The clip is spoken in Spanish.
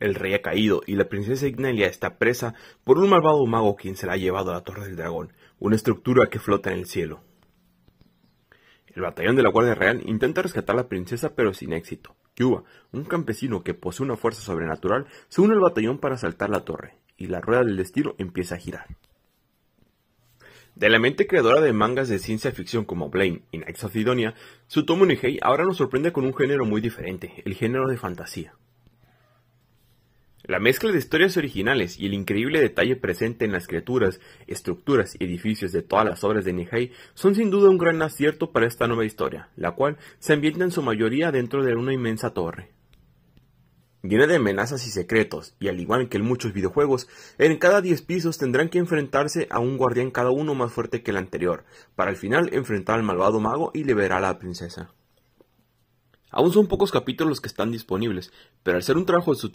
El rey ha caído y la princesa Ignalia está presa por un malvado mago quien se la ha llevado a la Torre del Dragón, una estructura que flota en el cielo. El batallón de la Guardia Real intenta rescatar a la princesa pero sin éxito. Yuba, un campesino que posee una fuerza sobrenatural, se une al batallón para asaltar la torre, y la rueda del destino empieza a girar. De la mente creadora de mangas de ciencia ficción como Blame y Nights of Sidonia, Tsutomu Nihei ahora nos sorprende con un género muy diferente, el género de fantasía. La mezcla de historias originales y el increíble detalle presente en las criaturas, estructuras y edificios de todas las obras de Nihei son sin duda un gran acierto para esta nueva historia, la cual se ambienta en su mayoría dentro de una inmensa torre. Llena de amenazas y secretos, y al igual que en muchos videojuegos, en cada 10 pisos tendrán que enfrentarse a un guardián cada uno más fuerte que el anterior, para al final enfrentar al malvado mago y liberar a la princesa. Aún son pocos capítulos los que están disponibles, pero al ser un trabajo de su